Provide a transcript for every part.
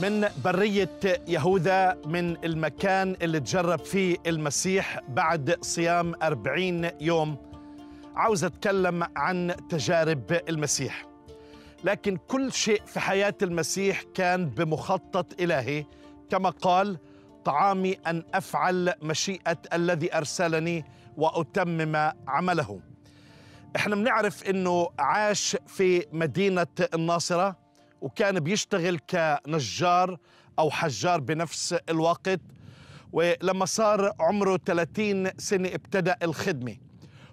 من برية يهوذا من المكان اللي تجرب فيه المسيح بعد صيام أربعين يوم عاوز أتكلم عن تجارب المسيح لكن كل شيء في حياة المسيح كان بمخطط إلهي كما قال طعامي أن أفعل مشيئة الذي أرسلني وأتمم عمله احنا بنعرف أنه عاش في مدينة الناصرة وكان بيشتغل كنجار أو حجار بنفس الوقت ولما صار عمره 30 سنة ابتدأ الخدمة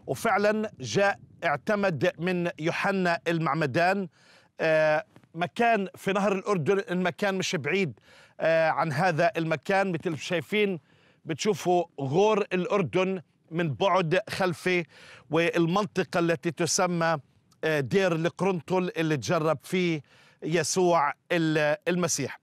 وفعلا جاء اعتمد من يوحنا المعمدان آه، مكان في نهر الأردن المكان مش بعيد آه، عن هذا المكان مثل شايفين بتشوفوا غور الأردن من بعد خلفي والمنطقة التي تسمى آه، دير القرنطل اللي تجرب فيه يسوع المسيح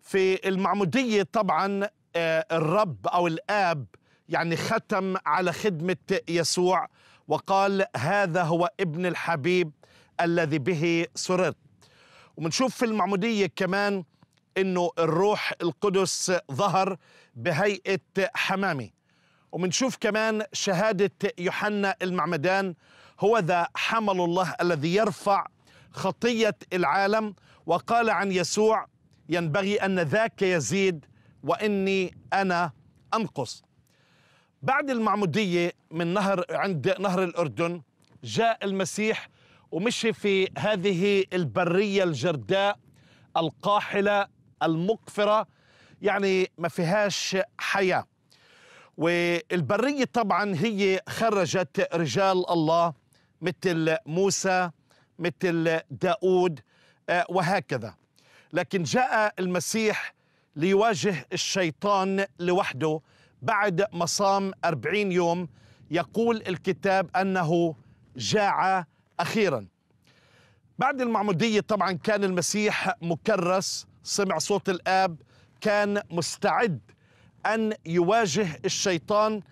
في المعمودية طبعا آه، الرب أو الآب يعني ختم على خدمة يسوع وقال هذا هو ابن الحبيب الذي به سررت وبنشوف في المعمودية كمان انه الروح القدس ظهر بهيئة حمامي وبنشوف كمان شهادة يوحنا المعمدان هو ذا حمل الله الذي يرفع خطيه العالم وقال عن يسوع ينبغي ان ذاك يزيد واني انا انقص بعد المعموديه من نهر عند نهر الاردن جاء المسيح ومشي في هذه البريه الجرداء القاحله المقفره يعني ما فيهاش حياه والبريه طبعا هي خرجت رجال الله مثل موسى مثل داود آه، وهكذا لكن جاء المسيح ليواجه الشيطان لوحده بعد مصام أربعين يوم يقول الكتاب أنه جاع أخيرا بعد المعمودية طبعا كان المسيح مكرس سمع صوت الآب كان مستعد أن يواجه الشيطان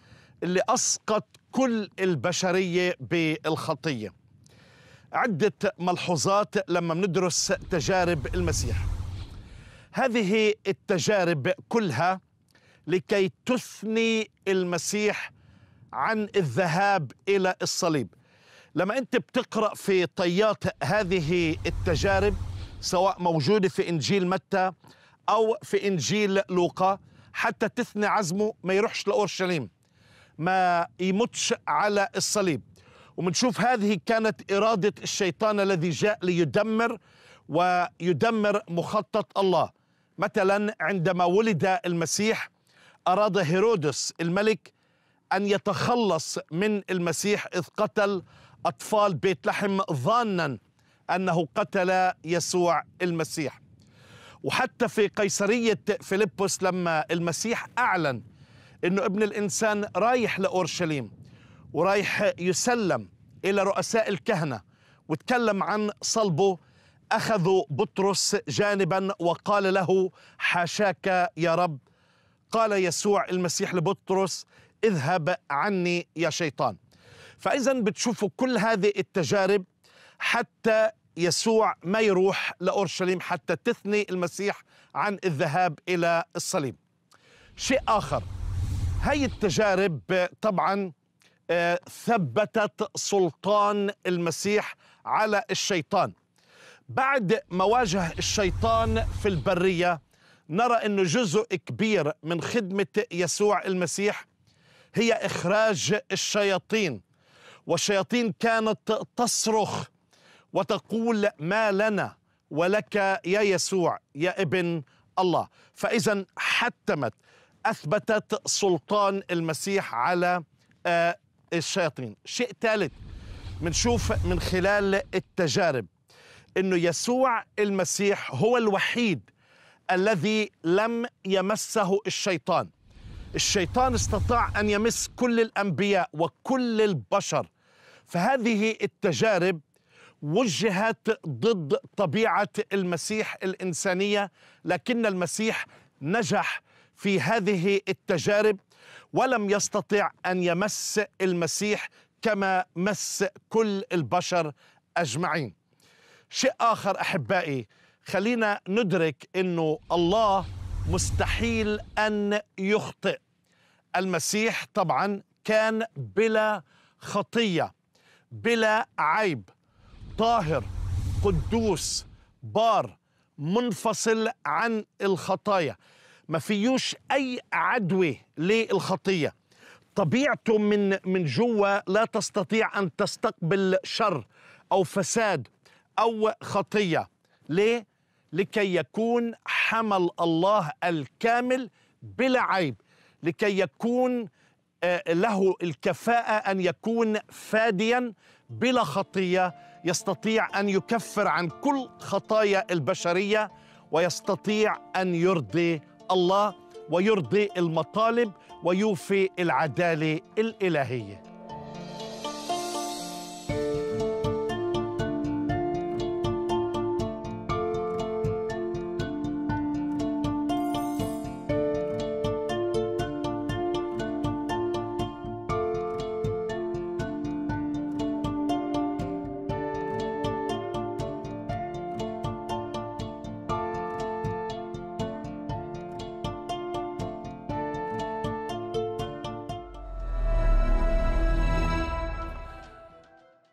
اللي أسقط كل البشرية بالخطية عدة ملحوظات لما بندرس تجارب المسيح هذه التجارب كلها لكي تثني المسيح عن الذهاب إلى الصليب لما أنت بتقرأ في طيات هذه التجارب سواء موجودة في إنجيل متى أو في إنجيل لوقا حتى تثني عزمه ما يروحش لأورشليم ما يموتش على الصليب وبنشوف هذه كانت إرادة الشيطان الذي جاء ليدمر ويدمر مخطط الله مثلا عندما ولد المسيح أراد هيرودس الملك أن يتخلص من المسيح إذ قتل أطفال بيت لحم ظانا أنه قتل يسوع المسيح وحتى في قيصرية فيلبس لما المسيح أعلن أنه ابن الإنسان رايح لأورشليم ورايح يسلم إلى رؤساء الكهنة وتكلم عن صلبه أخذوا بطرس جانبا وقال له حاشاك يا رب قال يسوع المسيح لبطرس اذهب عني يا شيطان فإذا بتشوفوا كل هذه التجارب حتى يسوع ما يروح لأورشليم حتى تثني المسيح عن الذهاب إلى الصليب شيء آخر هاي التجارب طبعا ثبتت سلطان المسيح على الشيطان بعد مواجهه الشيطان في البريه نرى انه جزء كبير من خدمه يسوع المسيح هي اخراج الشياطين والشياطين كانت تصرخ وتقول ما لنا ولك يا يسوع يا ابن الله فاذا حتمت اثبتت سلطان المسيح على آه، الشياطين شيء ثالث بنشوف من خلال التجارب انه يسوع المسيح هو الوحيد الذي لم يمسه الشيطان الشيطان استطاع ان يمس كل الانبياء وكل البشر فهذه التجارب وجهت ضد طبيعه المسيح الانسانيه لكن المسيح نجح في هذه التجارب ولم يستطع ان يمس المسيح كما مس كل البشر اجمعين. شيء اخر احبائي خلينا ندرك انه الله مستحيل ان يخطئ. المسيح طبعا كان بلا خطيه بلا عيب طاهر قدوس بار منفصل عن الخطايا ما فيوش اي عدوى للخطيه طبيعته من من جوا لا تستطيع ان تستقبل شر او فساد او خطيه ليه لكي يكون حمل الله الكامل بلا عيب لكي يكون آه، له الكفاءه ان يكون فاديا بلا خطيه يستطيع ان يكفر عن كل خطايا البشريه ويستطيع ان يرضي الله ويرضي المطالب ويوفي العداله الالهيه